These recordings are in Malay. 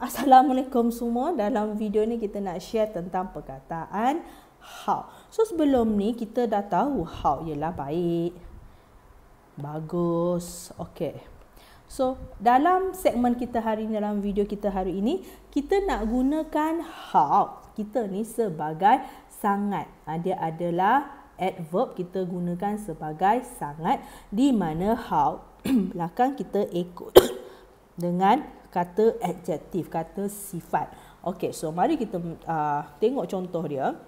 Assalamualaikum semua. Dalam video ni kita nak share tentang perkataan how. So sebelum ni kita dah tahu how ialah baik. Bagus. Okay. So dalam segmen kita hari ini, dalam video kita hari ini, kita nak gunakan how. Kita ni sebagai sangat. Ha, dia adalah adverb kita gunakan sebagai sangat di mana how belakang kita ikut dengan kata adjektif, kata sifat. Okay, so mari kita uh, tengok contoh dia.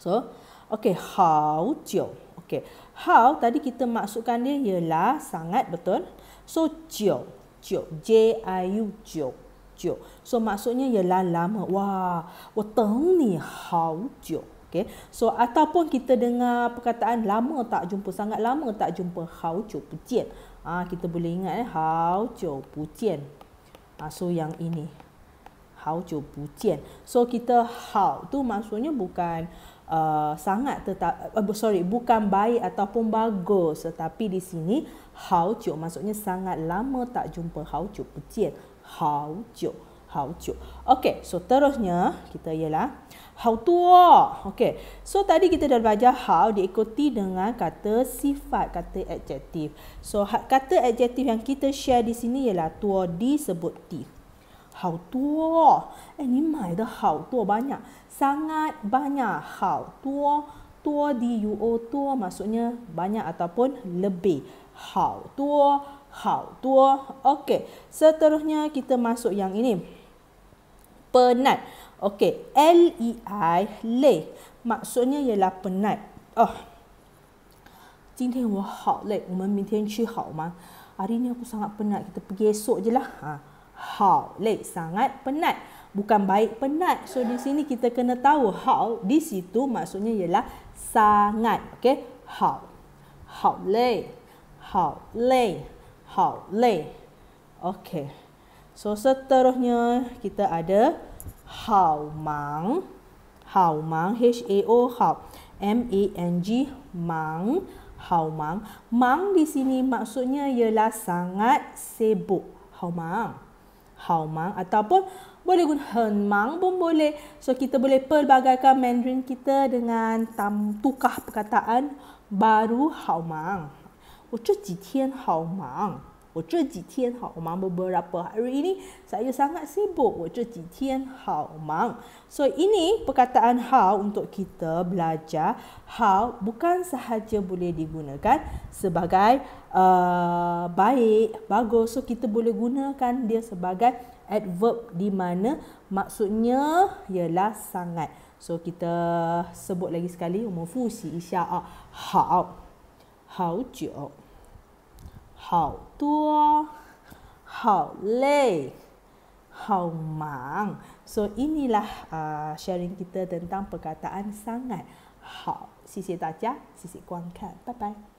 So, okay, how jiu. Okay, how tadi kita maksudkan dia ialah sangat betul. So, jiu, jiu, J-I-U, jiu, jiu. So, maksudnya ialah lama. Wah, wo teng ni how jiu. Okay. So ataupun kita dengar perkataan lama tak jumpa, sangat lama tak jumpa hao jiu pujian. Ah kita boleh ingat eh hao jiu pujian. Ha, so yang ini. kita how tu maksudnya bukan uh, sangat tetap uh, sorry bukan baik ataupun bagus tetapi di sini hao jiu maksudnya sangat lama tak jumpa hao jiu bu jian how cute. Okay, so terusnya kita ialah how tua. Okay, so tadi kita dah belajar how diikuti dengan kata sifat, kata adjektif. So ha, kata adjektif yang kita share di sini ialah tua disebut ti. How tua. Eh, ni mai dah how tua banyak. Sangat banyak how tua. Tua di UO tua maksudnya banyak ataupun lebih. How tua. How tua. Okay. Seterusnya kita masuk yang ini penat. Okey, l e Maksudnya ialah penat. Oh, hari ini aku sangat penat, kita pergi esok je lah. Ha, sangat penat, bukan baik penat. So di sini kita kena tahu how di situ maksudnya ialah sangat, okay? 好，好累，好累，好累，okay. So seterusnya kita ada H A O M A N G 忙，好忙，忙 di sini maksudnya ialah sangat sibuk，好忙，好忙，ataupun boleh guna hen mang pun boleh. So kita boleh pelbagaikan Mandarin kita dengan tam, tukah perkataan baru hao mang. Wo 我这几天好忙，beberapa hari ini saya sangat sibuk。我这几天好忙。So ini perkataan how untuk kita belajar how bukan sahaja boleh digunakan sebagai uh, baik, bagus. So kita boleh gunakan dia sebagai adverb di mana maksudnya ialah sangat. So kita sebut lagi sekali, mufusi isya'a how how jauh. 好多,好累,好忙. So inilah、uh, sharing kita tentang perkataan sangat 好。谢谢大家，谢谢观看，拜拜。